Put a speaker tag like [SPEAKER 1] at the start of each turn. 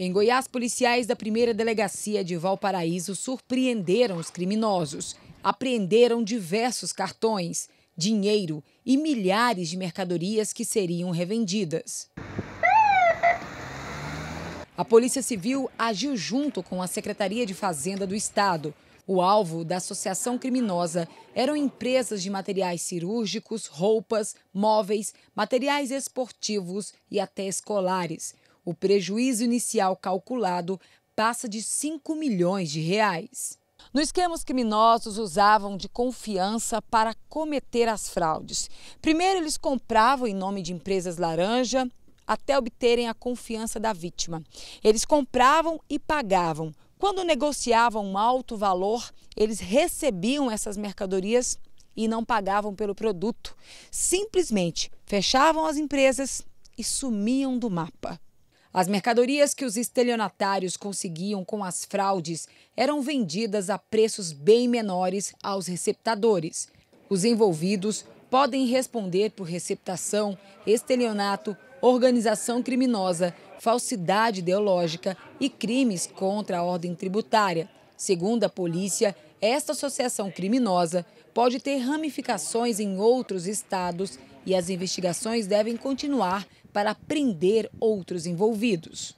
[SPEAKER 1] Em Goiás, policiais da primeira delegacia de Valparaíso surpreenderam os criminosos. Apreenderam diversos cartões, dinheiro e milhares de mercadorias que seriam revendidas. A Polícia Civil agiu junto com a Secretaria de Fazenda do Estado. O alvo da associação criminosa eram empresas de materiais cirúrgicos, roupas, móveis, materiais esportivos e até escolares. O prejuízo inicial calculado passa de 5 milhões de reais. No esquema, os criminosos usavam de confiança para cometer as fraudes. Primeiro, eles compravam em nome de empresas laranja até obterem a confiança da vítima. Eles compravam e pagavam. Quando negociavam um alto valor, eles recebiam essas mercadorias e não pagavam pelo produto. Simplesmente fechavam as empresas e sumiam do mapa. As mercadorias que os estelionatários conseguiam com as fraudes eram vendidas a preços bem menores aos receptadores. Os envolvidos podem responder por receptação, estelionato, organização criminosa, falsidade ideológica e crimes contra a ordem tributária. Segundo a polícia, esta associação criminosa pode ter ramificações em outros estados e as investigações devem continuar para prender outros envolvidos.